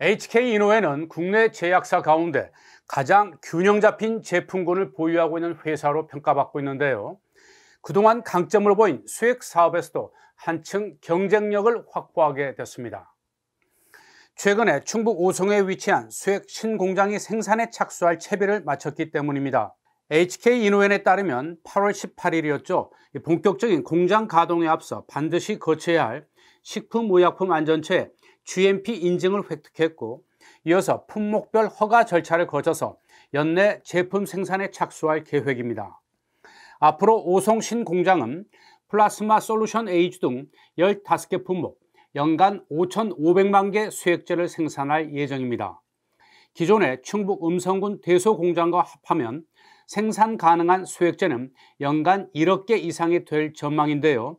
HK 이노에는 국내 제약사 가운데 가장 균형 잡힌 제품군을 보유하고 있는 회사로 평가받고 있는데요. 그동안 강점으로 보인 수액 사업에서도 한층 경쟁력을 확보하게 됐습니다. 최근에 충북 오성에 위치한 수액 신공장이 생산에 착수할 채비를 마쳤기 때문입니다. HK 인노엔에 따르면 8월 18일이었죠. 본격적인 공장 가동에 앞서 반드시 거쳐야 할 식품의약품 안전처의 GMP 인증을 획득했고 이어서 품목별 허가 절차를 거쳐서 연내 제품 생산에 착수할 계획입니다. 앞으로 오송신 공장은 플라스마 솔루션 에이즈 등 15개 품목 연간 5,500만 개 수액제를 생산할 예정입니다. 기존의 충북 음성군 대소 공장과 합하면 생산 가능한 수액제는 연간 1억 개 이상이 될 전망인데요.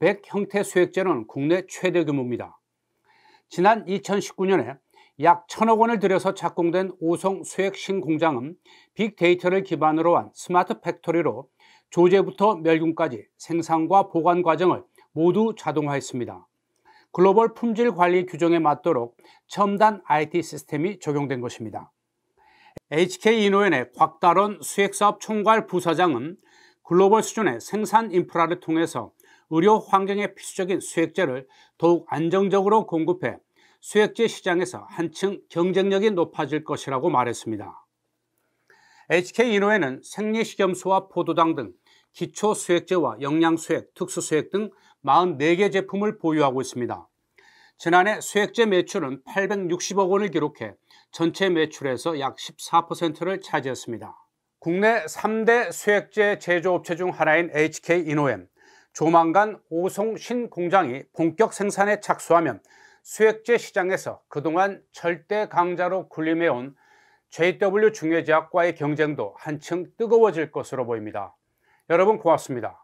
100 형태 수액제는 국내 최대 규모입니다. 지난 2019년에 약 천억 원을 들여서 착공된 오송 수액 신공장은 빅데이터를 기반으로 한 스마트 팩토리로 조제부터 멸균까지 생산과 보관 과정을 모두 자동화했습니다. 글로벌 품질 관리 규정에 맞도록 첨단 IT 시스템이 적용된 것입니다. HK 인노엔의 곽다론 수액사업 총괄 부사장은 글로벌 수준의 생산 인프라를 통해서 의료 환경에 필수적인 수액제를 더욱 안정적으로 공급해 수액제 시장에서 한층 경쟁력이 높아질 것이라고 말했습니다. HK인호에는 생리식염수와 포도당 등 기초 수액제와 영양수액, 특수수액 등 44개 제품을 보유하고 있습니다. 지난해 수액제 매출은 860억 원을 기록해 전체 매출에서 약 14%를 차지했습니다. 국내 3대 수액제 제조업체 중 하나인 h k 인노엠 조만간 오송 신공장이 본격 생산에 착수하면 수액제 시장에서 그동안 절대 강자로 군림해온 JW 중외제약과의 경쟁도 한층 뜨거워질 것으로 보입니다. 여러분 고맙습니다.